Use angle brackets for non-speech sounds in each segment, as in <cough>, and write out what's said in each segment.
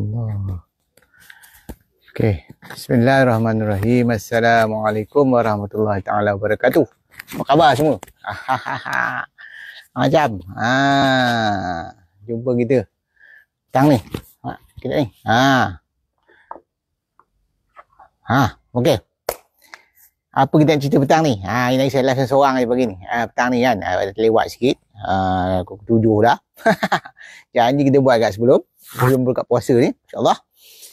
Allah. Okay. Bismillahirrahmanirrahim. Assalamualaikum warahmatullahi taala wabarakatuh. Apa khabar semua? Macam ha jumpa kita. Tang ni. Ha kita ni. Ha. Ha, okey. Apa kita nak cerita petang ni? Ha, ini saya live seorang ni pagi ni. Ha, petang ni kan, ha, lewat sikit aku ah, uh, tujuh dah. Janji <laughs> kita buat agak sebelum. Sebelum buka puasa ni. InsyaAllah.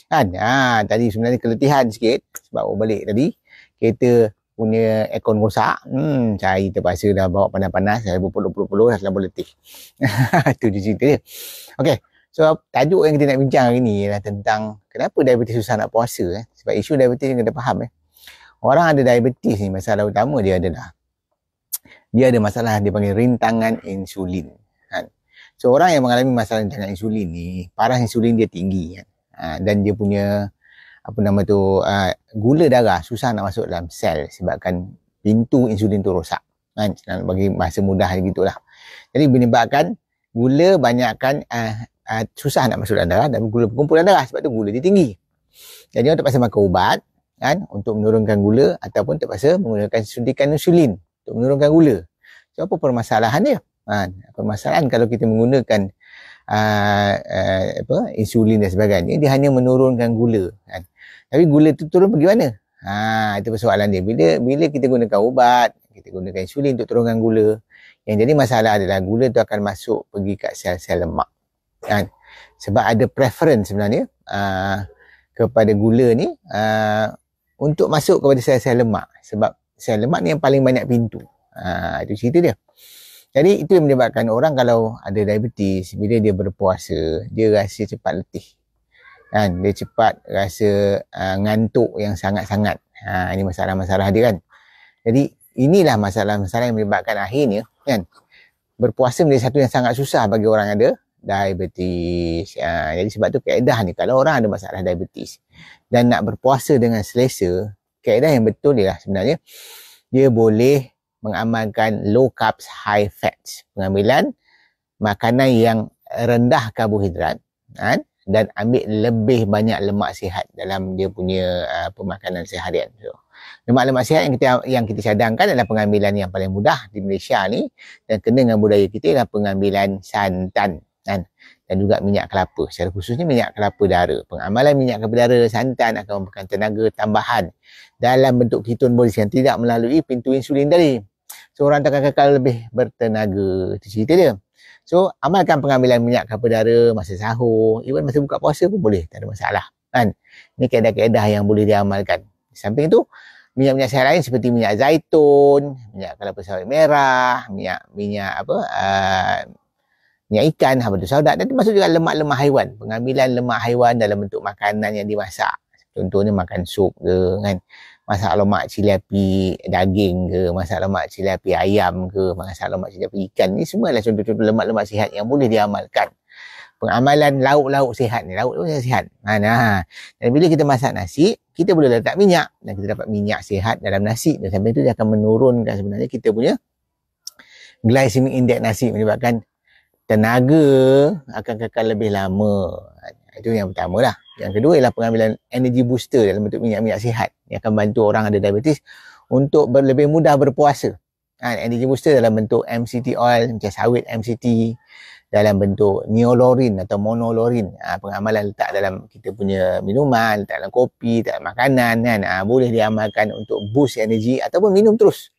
Kan? Ha, tadi sebenarnya keletihan sikit. Sebab aku balik tadi. Kereta punya aircon rosak. Hmm, saya terpaksa dah bawa panas-panas. Saya berpuluh-puluh-puluh. Saya selama letih. <laughs> Itu dia cerita dia. Okay. So, tajuk yang kita nak bincang hari ni ialah tentang kenapa diabetes susah nak puasa. Eh? Sebab isu diabetes ni kena faham. Eh? Orang ada diabetes ni. Masalah utama dia adalah dia ada masalah dia panggil rintangan insulin kan so orang yang mengalami masalah rintangan insulin ni parah insulin dia tinggi kan ha, dan dia punya apa nama tu ha, gula darah susah nak masuk dalam sel sebabkan pintu insulin tu rosak kan bagi bahasa mudah gitulah jadi menyebabkan gula banyakkan uh, uh, susah nak masuk dalam darah dan gula berkumpul dalam darah sebab tu gula dia tinggi jadi orang terpaksa makan ubat kan untuk menurunkan gula ataupun terpaksa menggunakan suntikan insulin untuk menurunkan gula. So apa permasalahan dia? Ha, permasalahan kalau kita menggunakan uh, uh, apa insulin dan sebagainya dia hanya menurunkan gula kan. Tapi gula itu turun pergi mana? Ha, itu persoalan dia. Bila bila kita gunakan ubat, kita gunakan insulin untuk turunkan gula, yang jadi masalah adalah gula itu akan masuk pergi kat sel-sel lemak. Kan? Sebab ada preference sebenarnya uh, kepada gula ni uh, untuk masuk kepada sel-sel lemak sebab sel lemak ni yang paling banyak pintu. Ha, itu cerita dia. Jadi itu yang menyebabkan orang kalau ada diabetes, bila dia berpuasa, dia rasa cepat letih. Kan? Dia cepat rasa uh, ngantuk yang sangat-sangat. Ha, ini masalah-masalah dia kan. Jadi inilah masalah-masalah yang menyebabkan akhirnya kan. Berpuasa menjadi satu yang sangat susah bagi orang ada diabetes. Ha, jadi sebab tu kaedah ni kalau orang ada masalah diabetes dan nak berpuasa dengan selesa, kaedah yang betul ialah sebenarnya dia boleh mengamalkan low carbs high fats pengambilan makanan yang rendah karbohidrat kan? dan ambil lebih banyak lemak sihat dalam dia punya uh, pemakanan seharian tu. So, lemak-lemak sihat yang kita yang kita cadangkan adalah pengambilan yang paling mudah di Malaysia ni dan kena dengan budaya kita adalah pengambilan santan kan? dan juga minyak kelapa secara khususnya minyak kelapa dara pengamalan minyak kelapa dara santan akan memberikan tenaga tambahan dalam bentuk ketun bodi yang tidak melalui pintu insulin dari so orang akan kekal lebih bertenaga itu cerita dia so amalkan pengambilan minyak kelapa dara masa sahur even masa buka puasa pun boleh tak ada masalah kan ini kaedah-kaedah yang boleh diamalkan samping itu minyak-minyak sehat lain seperti minyak zaitun minyak kelapa sawit merah minyak minyak apa uh, minyak ikan, habatu saudat dan termasuk juga lemak-lemak haiwan. Pengambilan lemak haiwan dalam bentuk makanan yang dimasak. Contohnya makan sup ke kan. Masak lemak cili api daging ke, masak lemak cili api ayam ke, masak lemak cili api ikan. Ini semua adalah contoh-contoh lemak-lemak sihat yang boleh diamalkan. Pengamalan lauk-lauk sihat ni. Lauk pun sihat. Ha, nah. Dan bila kita masak nasi, kita boleh letak minyak. Dan kita dapat minyak sihat dalam nasi. Dan sampai itu dia akan menurunkan sebenarnya kita punya glycemic index nasi menyebabkan tenaga akan kekal lebih lama. Itu yang pertama lah. Yang kedua ialah pengambilan energy booster dalam bentuk minyak-minyak sihat yang akan bantu orang ada diabetes untuk ber- lebih mudah berpuasa. Ha, energy booster dalam bentuk MCT oil macam sawit MCT dalam bentuk neolorin atau monolorin ha, pengamalan letak dalam kita punya minuman letak dalam kopi letak dalam makanan kan ha, boleh diamalkan untuk boost energy ataupun minum terus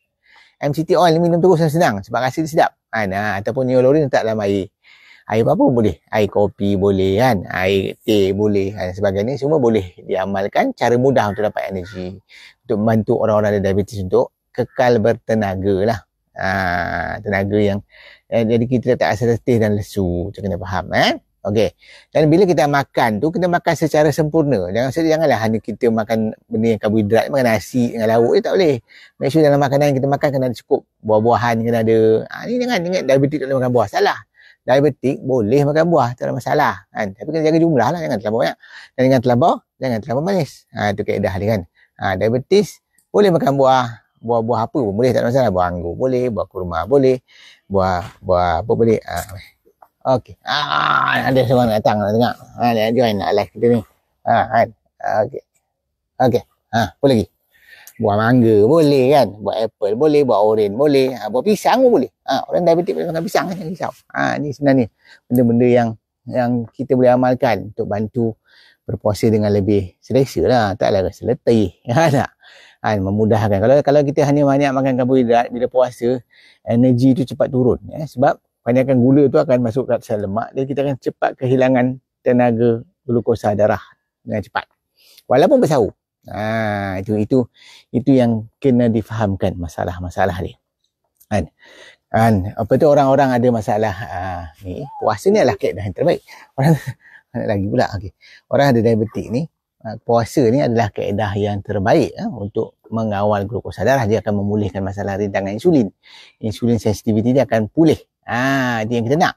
MCT oil minum terus senang sebab rasa dia sedap kan ha, ataupun neolorin letak dalam air air apa pun boleh air kopi boleh kan air teh boleh dan sebagainya semua boleh diamalkan cara mudah untuk dapat energi untuk membantu orang-orang ada diabetes untuk kekal bertenaga lah ha, tenaga yang eh, jadi kita tak rasa letih dan lesu macam kena faham eh Okey. Dan bila kita makan tu kita makan secara sempurna. Jangan saja janganlah hanya kita makan benda yang karbohidrat, makan nasi dengan lauk je tak boleh. Make sure dalam makanan yang kita makan kena ada cukup buah-buahan kena ada. Ah ni jangan ingat diabetik tak boleh makan buah. Salah. Diabetik boleh makan buah, tak ada masalah. Kan? Tapi kena jaga jumlah lah, jangan terlalu banyak. Dan jangan terlalu, jangan terlalu manis. Ha, itu kaedah dia kan. Ha, diabetes boleh makan buah. Buah-buah apa pun boleh, tak ada masalah. Buah anggur boleh, buah kurma boleh. Buah, buah apa boleh. Ha, Okey. Ah, ada semua nak datang nak lah, tengok. Ha, ah, nak join nak lah, live kita ni. Ha, ah, kan. Okey. Okey. Ha, ah, boleh, ah, lagi? Buah mangga boleh kan? Buat apple boleh, buat oren boleh, ha, ah, buat pisang pun boleh. Ha, orang diabetik boleh makan pisang kan risau. Ha, ni sebenarnya benda-benda yang yang kita boleh amalkan untuk bantu berpuasa dengan lebih selesa lah. Taklah rasa letih. Ha, <laughs> tak? Ha, memudahkan. Kalau kalau kita hanya banyak makan karbohidrat bila puasa, energi tu cepat turun. Eh? Sebab banyakkan gula tu akan masuk ke sel lemak dan kita akan cepat kehilangan tenaga glukosa darah dengan cepat walaupun bersahur ha, ah, itu itu itu yang kena difahamkan masalah-masalah dia kan kan apa tu orang-orang ada masalah uh, ni puasa ni adalah keadaan yang terbaik orang lagi pula okey orang ada diabetik ni ah, puasa ni adalah kaedah yang terbaik eh, untuk mengawal glukosa darah dia akan memulihkan masalah rintangan insulin insulin sensitivity dia akan pulih Ha, itu yang kita nak.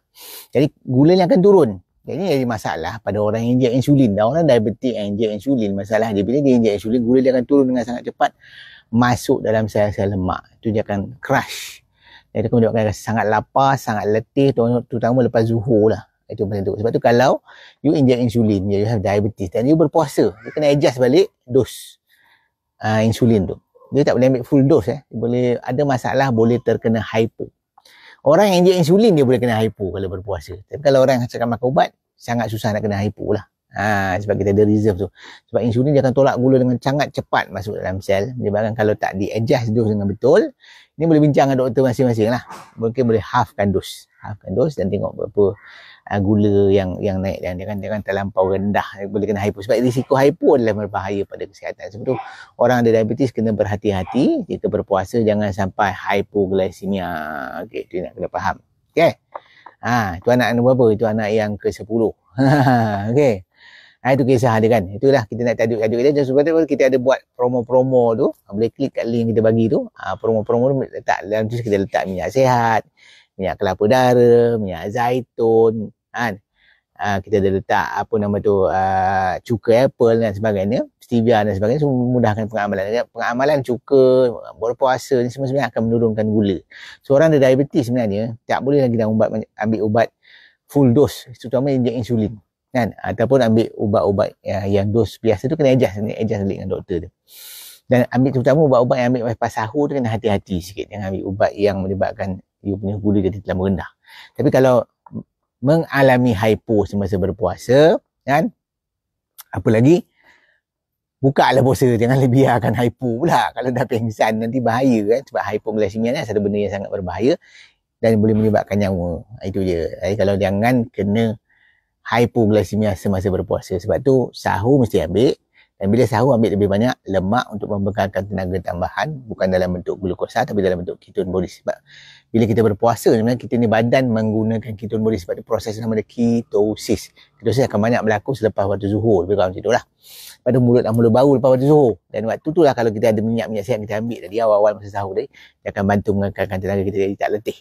Jadi gula ni akan turun. Jadi ini jadi masalah pada orang yang injek insulin. Dan orang diabetik yang injek insulin. Masalah dia bila dia injek insulin, gula dia akan turun dengan sangat cepat. Masuk dalam sel-sel lemak. Itu dia akan crash. Jadi kemudian akan rasa sangat lapar, sangat letih. Terutama lepas zuhur lah. Itu benda tu. Sebab tu kalau you injek insulin, you have diabetes. Dan you berpuasa. You kena adjust balik dos uh, insulin tu. Dia tak boleh ambil full dose eh. boleh ada masalah boleh terkena hypo. Orang yang injek insulin dia boleh kena hipo kalau berpuasa. Tapi kalau orang yang cakap makan ubat, sangat susah nak kena hipo lah. Ha, sebab kita ada reserve tu. Sebab insulin dia akan tolak gula dengan sangat cepat masuk dalam sel. Menyebabkan kalau tak di-adjust dos dengan betul, ini boleh bincang dengan doktor masing-masing lah. Mungkin boleh halfkan dos. Halfkan dos dan tengok berapa uh, gula yang yang naik dan dia kan dia kan terlampau rendah boleh kena hipo sebab risiko hipo adalah berbahaya pada kesihatan sebab tu orang ada diabetes kena berhati-hati kita berpuasa jangan sampai hipoglisemia okey tu nak kena faham okey ha tu anak nombor berapa itu anak yang ke-10 <laughs> okey Ha, itu kisah dia kan. Itulah kita nak tajuk-tajuk dia. Jangan sebab tu kita ada buat promo-promo tu. Boleh klik kat link kita bagi tu. Ha, promo-promo tu letak dalam tu kita letak minyak sehat minyak kelapa dara, minyak zaitun, kan. Ha, kita dah letak apa nama tu, uh, ha, cuka apple dan sebagainya, stevia dan sebagainya, so memudahkan pengamalan. Pengamalan cuka, berpuasa ni semua sebenarnya akan menurunkan gula. So ada diabetes sebenarnya, tak boleh lagi nak ubat, ambil ubat full dose, terutama injek insulin. Kan? Ataupun ambil ubat-ubat ya, yang, yang dos biasa tu kena adjust, kena adjust dengan doktor tu. Dan ambil terutama ubat-ubat yang ambil pas sahur tu kena hati-hati sikit. Jangan ambil ubat yang menyebabkan dia punya gula jadi terlalu rendah. Tapi kalau mengalami hypo semasa berpuasa, kan? Apa lagi? Buka lah puasa. Jangan akan <laughs> hypo pula. Kalau dah pengsan nanti bahaya kan. Sebab hypoglycemia ni satu benda yang sangat berbahaya. Dan boleh menyebabkan nyawa. Ah, itu je. Jadi ah, kalau jangan kena hypoglycemia semasa berpuasa. Sebab tu sahur mesti ambil. Dan bila sahur ambil lebih banyak lemak untuk membekalkan tenaga tambahan. Bukan dalam bentuk glukosa tapi dalam bentuk ketone body. Sebab bila kita berpuasa sebenarnya kita ni badan menggunakan ketone body sebab dia proses nama dia ketosis. Ketosis akan banyak berlaku selepas waktu zuhur lebih kurang macam itulah. Pada mulut dan mulut bau lepas waktu zuhur. Dan waktu tu lah kalau kita ada minyak-minyak sihat kita ambil tadi awal-awal masa sahur tadi. Dia akan bantu mengangkatkan tenaga kita jadi tak letih.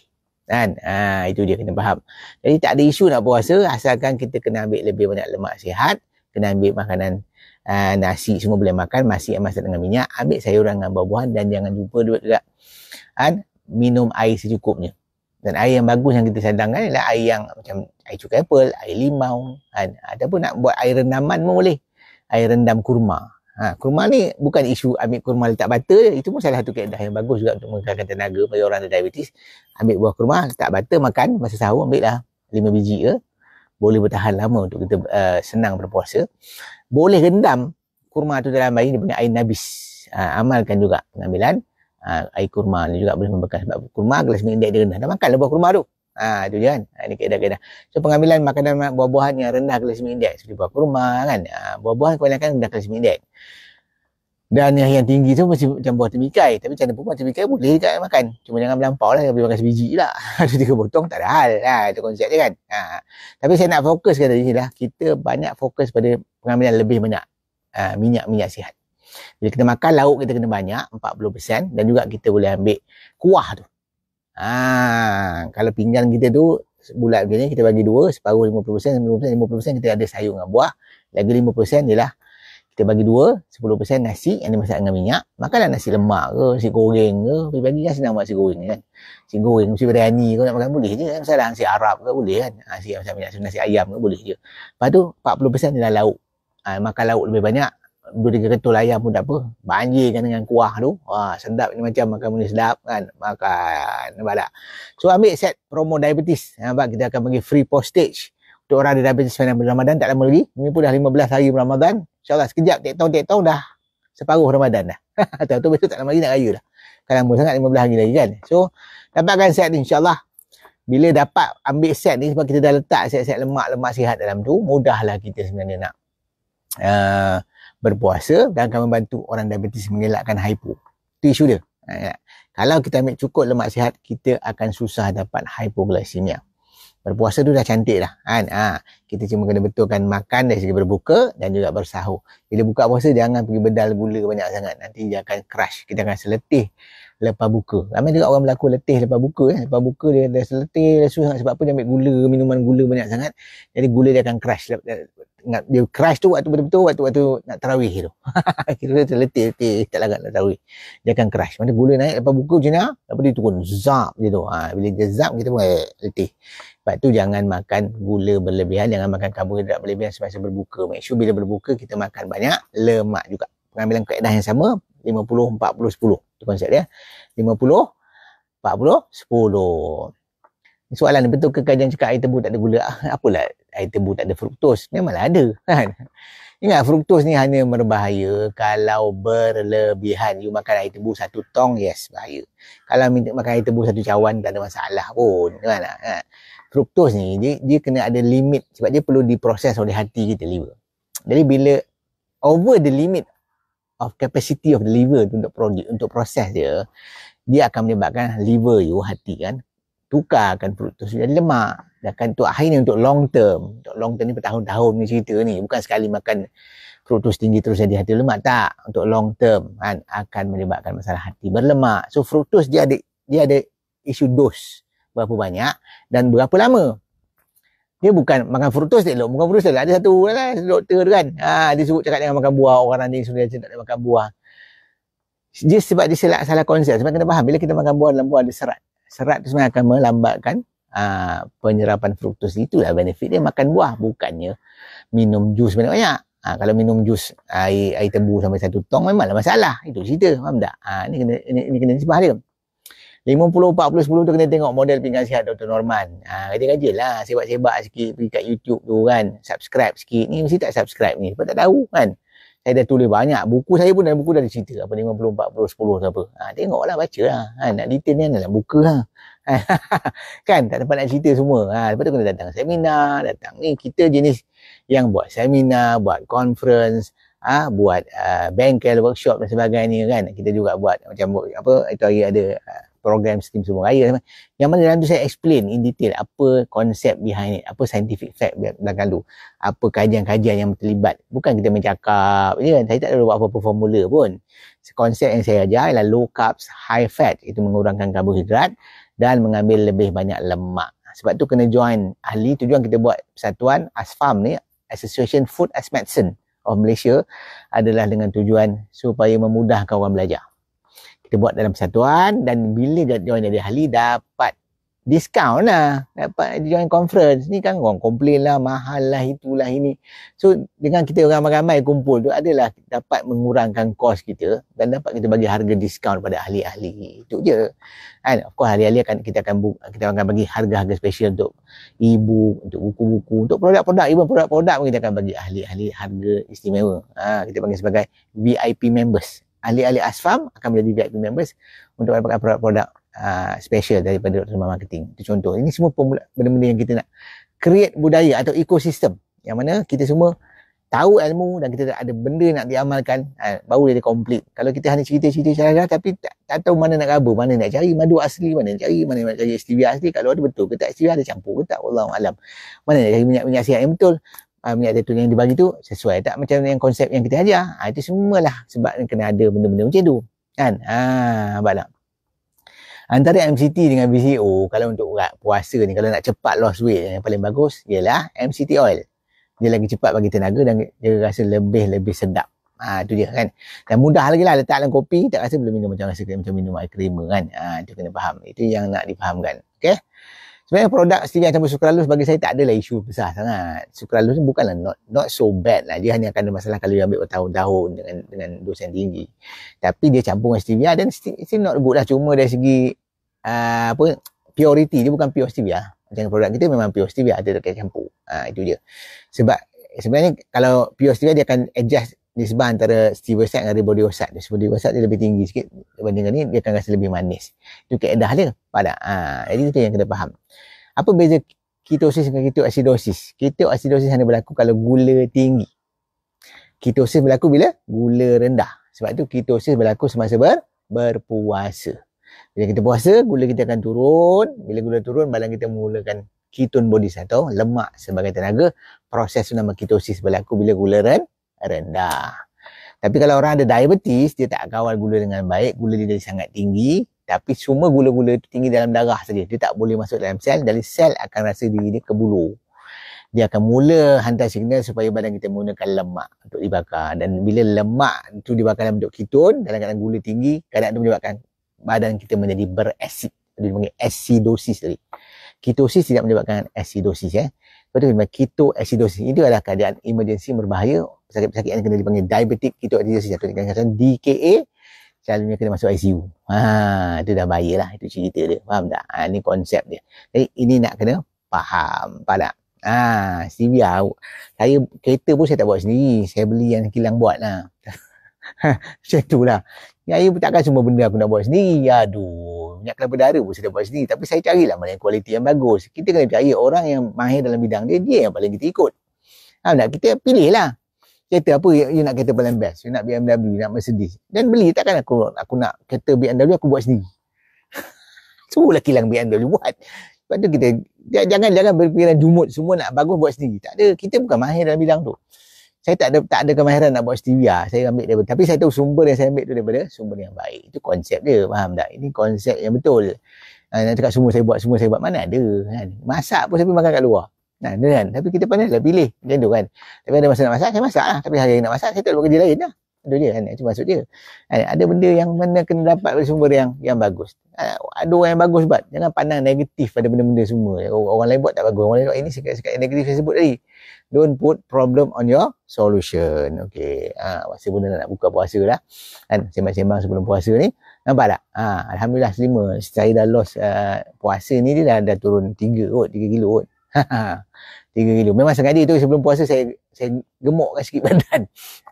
Kan? Ha, itu dia kena faham. Jadi tak ada isu nak puasa asalkan kita kena ambil lebih banyak lemak sihat. Kena ambil makanan uh, nasi semua boleh makan. Masih masak dengan minyak. Ambil sayuran dengan buah-buahan dan jangan lupa duit juga. Kan? minum air secukupnya. Dan air yang bagus yang kita sadangkan adalah air yang macam air cukai apple, air limau. Kan? Ada pun nak buat air rendaman pun boleh. Air rendam kurma. Ha, kurma ni bukan isu ambil kurma letak butter je. Itu pun salah satu keadaan yang bagus juga untuk menggunakan tenaga bagi orang ada diabetes. Ambil buah kurma, letak butter, makan. Masa sahur ambil lah lima biji ke. Boleh bertahan lama untuk kita uh, senang berpuasa. Boleh rendam kurma tu dalam air dia punya air nabis. Ha, amalkan juga pengambilan uh, air kurma ni juga boleh membekas sebab kurma glasemik index dia rendah. Dah makan buah kurma tu. Ha, itu je kan. Ha, ini keadaan. kaedah So pengambilan makanan buah-buahan yang rendah glasemik index seperti buah kurma kan. Uh, buah-buahan kebanyakan rendah glasemik index. Dan yang, yang tinggi tu mesti macam buah temikai. Tapi macam pun buah temikai boleh juga makan. Cuma jangan melampau lah. Boleh makan sebiji je lah. <laughs> Ada tiga potong tak ada hal. Ha, itu konsep je kan. Ha. Tapi saya nak fokus kata sini lah. Kita banyak fokus pada pengambilan lebih banyak. Ha, minyak-minyak sihat. Bila kita makan lauk kita kena banyak 40% dan juga kita boleh ambil kuah tu. Ha, kalau pinggan kita tu bulat begini kita bagi dua separuh 50% 50% 50% kita ada sayur dengan buah lagi ni lah kita bagi dua 10% nasi yang dimasak dengan minyak makanlah nasi lemak ke nasi goreng ke pagi-pagi kan senang buat nasi goreng kan nasi goreng mesti berani kau nak makan boleh je kan salah nasi Arab ke boleh kan nasi ha, yang minyak nasi ayam ke boleh je lepas tu 40% lah lauk ha, makan lauk lebih banyak duduk dengan ketul ayam pun tak apa. Banjirkan dengan kuah tu. Ha, sedap ni macam makan benda sedap kan. Makan. Nampak tak? So ambil set promo diabetes. Ha, nampak kita akan bagi free postage. Untuk orang ada diabetes sepanjang bulan Ramadan. Tak lama lagi. Ini pun dah 15 hari bulan Ramadan. InsyaAllah sekejap. tak tahu tiap tahun dah separuh Ramadan dah. <laughs> Tahu-tahu besok tak lama lagi nak raya dah. Kan lama sangat 15 hari lagi kan. So dapatkan set ni insyaAllah. Bila dapat ambil set ni sebab kita dah letak set-set lemak-lemak sihat dalam tu. Mudahlah kita sebenarnya nak. Uh, berpuasa dan akan membantu orang diabetes mengelakkan hypo. Itu isu dia. Ha, ya. Kalau kita ambil cukup lemak sihat, kita akan susah dapat hypoglycemia. Berpuasa tu dah cantik dah. Kan? Ha. Kita cuma kena betulkan makan dari segi berbuka dan juga bersahur. Bila buka puasa, jangan pergi bedal gula banyak sangat. Nanti dia akan crash. Kita akan seletih lepas buka. Ramai juga orang berlaku letih lepas buka. Eh. Lepas buka dia dah seletih, dah susah. Sebab apa dia ambil gula, minuman gula banyak sangat. Jadi gula dia akan crash nak dia crash tu waktu betul-betul waktu waktu nak tarawih tu. <laughs> Kira dia terletih okey tak larat nak tarawih. Dia akan crash. Mana gula naik lepas buku je nak, ah, lepas dia turun zap gitu. Ha bila dia zap kita pun eh, letih. Sebab tu jangan makan gula berlebihan, jangan makan karbohidrat berlebihan semasa berbuka. Make sure bila berbuka kita makan banyak lemak juga. Pengambilan kaedah yang sama 50 40 10. Tu konsep dia. 50 40 10. Soalan betul ke kajian cakap air tebu tak ada gula? <laughs> Apalah air tebu tak ada fruktos memanglah ada kan ingat fruktos ni hanya berbahaya kalau berlebihan you makan air tebu satu tong yes bahaya kalau minta makan air tebu satu cawan tak ada masalah pun kan ha. fruktos ni dia, dia kena ada limit sebab dia perlu diproses oleh hati kita liver jadi bila over the limit of capacity of the liver untuk untuk proses dia dia akan menyebabkan liver you hati kan tukarkan perut tu jadi lemak dan kan tu akhirnya untuk long term untuk long term ni bertahun-tahun ni cerita ni bukan sekali makan fruktos tinggi terus jadi hati lemak tak untuk long term kan akan menyebabkan masalah hati berlemak so fruktos dia ada dia ada isu dos berapa banyak dan berapa lama dia bukan makan fruktos dia elok bukan fruktos dia ada satu lah, doktor kan ha dia sebut cakap jangan makan buah orang nanti suruh dia tak makan buah dia sebab dia salah konsep sebab kena faham bila kita makan buah dalam buah ada serat serat tu sebenarnya akan melambatkan aa, ah, penyerapan fruktus itulah benefit dia makan buah bukannya minum jus banyak-banyak ah, kalau minum jus air air tebu sampai satu tong memanglah masalah itu cerita faham tak ha, ini kena ini, ini kena sebab dia 50, 40, 10 tu kena tengok model pinggang sihat Dr. Norman. Ha, Kerja-kerja lah. Sebab-sebab sikit pergi kat YouTube tu kan. Subscribe sikit. Ni mesti tak subscribe ni. Sebab tak tahu kan saya dah tulis banyak buku saya pun dah buku dah cerita apa 50 40 10 apa ha tengoklah bacalah ha nak detail ni dalam buku lah. ha <laughs> kan tak dapat nak cerita semua ha lepas tu kena datang seminar datang ni kita jenis yang buat seminar buat conference ha, buat uh, bengkel workshop dan sebagainya kan kita juga buat macam apa itu hari ada uh, program skim sumber air yang mana dalam tu saya explain in detail apa konsep behind it apa scientific fact belakang tu apa kajian-kajian yang terlibat bukan kita mencakap je kan? saya tak ada buat apa-apa formula pun konsep yang saya ajar ialah low carbs high fat itu mengurangkan karbohidrat dan mengambil lebih banyak lemak sebab tu kena join ahli tujuan kita buat persatuan ASFAM ni Association Food as Medicine of Malaysia adalah dengan tujuan supaya memudahkan orang belajar kita buat dalam persatuan dan bila join jadi ahli dapat discount lah dapat join conference ni kan orang komplain lah mahal lah itulah ini so dengan kita orang ramai-ramai kumpul tu adalah dapat mengurangkan kos kita dan dapat kita bagi harga discount pada ahli-ahli tu je kan of course ahli-ahli akan kita akan bu- kita akan bagi harga-harga special untuk ibu untuk buku-buku untuk produk-produk even produk-produk kita akan bagi ahli-ahli harga istimewa ha, kita panggil sebagai VIP members ahli-ahli ASFAM akan menjadi VIP members untuk dapatkan produk-produk uh, special daripada Dr. Rumah Marketing. Itu contoh. Ini semua benda-benda yang kita nak create budaya atau ekosistem yang mana kita semua tahu ilmu dan kita tak ada benda nak diamalkan uh, baru dia complete. Kalau kita hanya cerita-cerita cara tapi tak, tak, tahu mana nak rabu, mana nak cari madu asli, mana nak cari, mana nak cari STB asli. Kalau ada betul ke tak STB ada campur ke tak, Allah Alam. Mana nak cari minyak-minyak sihat yang betul, uh, minyak zaitun yang dibagi tu sesuai tak macam yang konsep yang kita ajar ha, ah, itu semualah sebab kena ada benda-benda macam tu kan ha, nampak tak antara MCT dengan BCO kalau untuk puasa ni kalau nak cepat loss weight yang paling bagus ialah MCT oil dia lagi cepat bagi tenaga dan dia rasa lebih-lebih sedap ha, tu dia kan dan mudah lagi lah letak dalam kopi tak rasa belum minum macam rasa macam minum air krimer kan ha, tu kena faham itu yang nak dipahamkan. Okay sebenarnya produk sendiri campur sukralus bagi saya tak adalah isu besar sangat Sukralus ni bukanlah not, not so bad lah dia hanya akan ada masalah kalau dia ambil bertahun-tahun dengan dengan dos yang tinggi tapi dia campur dengan stevia ah, dan still, not good lah cuma dari segi uh, apa purity dia bukan pure stevia ah. macam produk kita memang pure stevia ada tak campur uh, itu dia sebab sebenarnya kalau pure stevia dia akan adjust nisbah antara stevia side dengan ribodio side. Stevia side dia lebih tinggi sikit berbanding ni dia akan rasa lebih manis. Itu keedah dia pada. Ha, ah, jadi itu yang kita faham. Apa beza ketosis dengan ketoacidosis? Ketoacidosis hanya berlaku kalau gula tinggi. Ketosis berlaku bila gula rendah. Sebab tu ketosis berlaku semasa ber, berpuasa. Bila kita puasa, gula kita akan turun. Bila gula turun, badan kita memulakan ketone body atau lemak sebagai tenaga. Proses nama ketosis berlaku bila gula rendah rendah. Tapi kalau orang ada diabetes, dia tak kawal gula dengan baik, gula dia jadi sangat tinggi. Tapi semua gula-gula itu tinggi dalam darah saja. Dia tak boleh masuk dalam sel. Dari sel akan rasa diri dia kebulu. Dia akan mula hantar signal supaya badan kita menggunakan lemak untuk dibakar. Dan bila lemak itu dibakar dalam bentuk ketone, dalam keadaan gula tinggi, kadang-kadang menyebabkan badan kita menjadi berasid. Dia panggil acidosis tadi. Ketosis tidak menyebabkan acidosis. Eh. Lepas tu memang keto acidosis. Ini adalah keadaan emergensi berbahaya. Sakit-sakit yang kena dipanggil diabetic keto acidosis. Atau dikatakan DKA. Selalunya kena masuk ICU. Ha, itu dah bahaya lah. Itu cerita dia. Faham tak? Ha, ini konsep dia. Jadi ini nak kena faham. Faham tak? Ha, CV Saya kereta pun saya tak buat sendiri. Saya beli yang kilang buat lah. <laughs> Macam tu lah. Ya, pun takkan semua benda aku nak buat sendiri. Aduh minyak kelapa dara pun saya dapat sendiri. Tapi saya carilah mana yang kualiti yang bagus. Kita kena percaya orang yang mahir dalam bidang dia, dia yang paling kita ikut. Nah, nak kita pilih lah. Kereta apa you, you nak kereta paling best? You nak BMW, you nak Mercedes. Dan beli. Takkan aku aku nak kereta BMW, aku buat sendiri. <laughs> Semualah kilang BMW buat. Lepas tu kita, jangan-jangan berpikiran jumut semua nak bagus buat sendiri. Tak ada. Kita bukan mahir dalam bidang tu saya tak ada tak ada kemahiran nak buat stevia lah. saya ambil daripada tapi saya tahu sumber yang saya ambil tu daripada sumber yang baik itu konsep dia faham tak ini konsep yang betul uh, nak cakap semua saya buat semua saya buat mana ada kan masak pun saya makan kat luar nah, kan, kan tapi kita pandai lah pilih macam tu kan tapi ada masa nak masak saya masak lah tapi hari yang nak masak saya tak buat kerja lain lah ada dia kan itu maksud dia eh, ada benda yang mana kena dapat dari sumber yang yang bagus eh, ada orang yang bagus buat jangan pandang negatif pada benda-benda semua eh, orang, orang lain buat tak bagus orang lain buat ini eh, sikap-sikap negatif yang sebut tadi don't put problem on your solution okay ha, masa pun nak buka puasa lah kan sembang-sembang sebelum puasa ni nampak tak ha, Alhamdulillah selima saya dah lost uh, puasa ni dia dah, dah turun 3 kot 3 kilo kot 3 <laughs> kilo memang sengaja tu sebelum puasa saya saya gemukkan sikit <laughs> badan.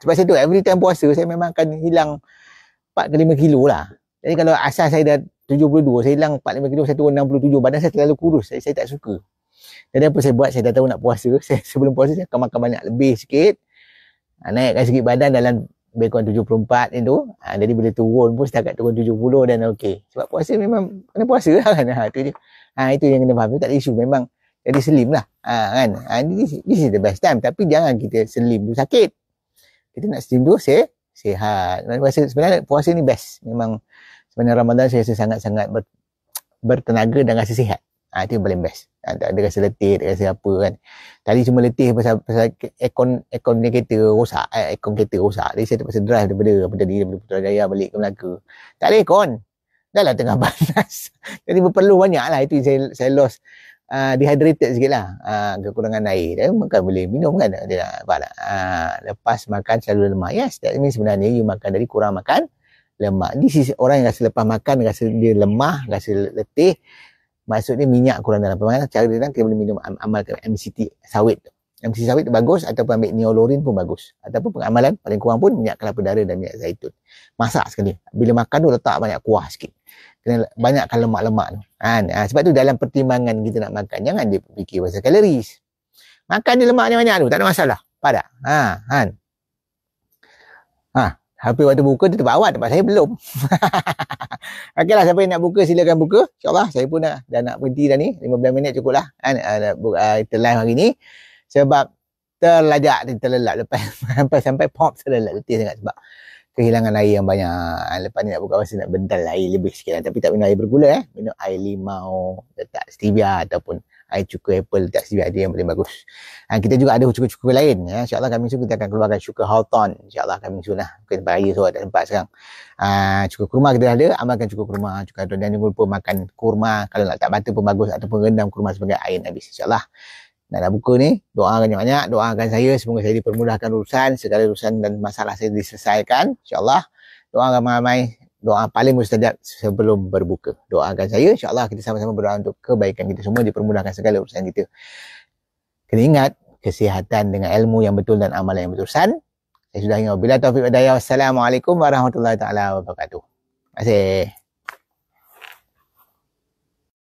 Sebab saya tu every time puasa saya memang akan hilang 4 ke 5 kilo lah. Jadi kalau asal saya dah 72, saya hilang 4 5 kilo, saya turun 67, badan saya terlalu kurus. Saya, saya tak suka. Jadi apa saya buat? Saya dah tahu nak puasa. <laughs> Saya, sebelum puasa saya akan makan banyak lebih sikit. Ha, naikkan sikit badan dalam bekon 74 itu. Ha, jadi bila turun pun setakat turun 70 dan okey. Sebab puasa memang kena puasa lah kan. Ha, itu je. Ha, itu yang kena faham. Tak ada isu. Memang jadi selim lah. Ha, kan? Ha, this, this, is the best time. Tapi jangan kita selim tu sakit. Kita nak selim tu se sehat. Rasa, sebenarnya puasa ni best. Memang sebenarnya Ramadan saya rasa sangat-sangat ber, bertenaga dan rasa sihat. Ha, itu yang paling best. Ha, tak ada rasa letih, tak rasa apa kan. Tadi cuma letih pasal, pasal aircon, aircon ni kereta rosak. Eh, aircon kereta rosak. Jadi saya terpaksa drive daripada, daripada, daripada Putrajaya balik ke Melaka. Tak ada aircon. Dah lah tengah <laughs> panas. Jadi berperlu banyak lah. Itu saya, saya lost uh, dehydrated sikit lah. Uh, kekurangan air. Eh? Makan boleh minum kan? Dia nak, nampak tak? Uh, lepas makan selalu lemak. Yes, that means sebenarnya you makan dari kurang makan lemak. This is orang yang rasa lepas makan, rasa dia lemah, rasa letih. Maksudnya minyak kurang dalam pemakanan. Cara dia kan, boleh minum am- amal MCT sawit tu. MCT sawit bagus ataupun ambil neolorin pun bagus. Ataupun pengamalan paling kurang pun minyak kelapa dara dan minyak zaitun. Masak sekali. Bila makan tu letak banyak kuah sikit kena banyakkan lemak-lemak tu. Kan? Ha, sebab tu dalam pertimbangan kita nak makan, jangan dia fikir pasal kaloris. Makan dia lemak ni banyak tu, tak ada masalah. Padak. Ha, kan? Ha, Hampir waktu buka dia terbawa tempat saya belum. <laughs> Okeylah siapa yang nak buka silakan buka. InsyaAllah saya pun dah, dah nak berhenti dah ni. 15 minit cukup lah. Kan? Uh, nak uh, kita live hari ni. Sebab terlajak dan terlelap <laughs> lepas sampai sampai pop terlelap letih sangat sebab kehilangan air yang banyak. Ha, lepas ni nak buka masa nak bental air lebih sikit lah. Tapi tak minum air bergula eh. Minum air limau, letak stevia ataupun air cuka apple letak stevia. Dia yang paling bagus. Ha, kita juga ada cuka-cuka lain. Ya. InsyaAllah kami suka kita akan keluarkan cuka halton. InsyaAllah kami suruh lah. Mungkin tempat raya so tak sempat sekarang. Ha, cuka kurma kita ada. Amalkan cuka kurma. Cuka dan jangan lupa makan kurma. Kalau nak tak batu pun bagus. Ataupun rendam kurma sebagai air habis. InsyaAllah nak dah buka ni doakan banyak-banyak doakan saya semoga saya dipermudahkan urusan segala urusan dan masalah saya diselesaikan insyaallah doakan ramai-ramai doa paling mustajab sebelum berbuka doakan saya insyaallah kita sama-sama berdoa untuk kebaikan kita semua dipermudahkan segala urusan kita kena ingat kesihatan dengan ilmu yang betul dan amalan yang betul san saya sudah ingat bila taufik wa wassalamualaikum warahmatullahi taala wabarakatuh terima kasih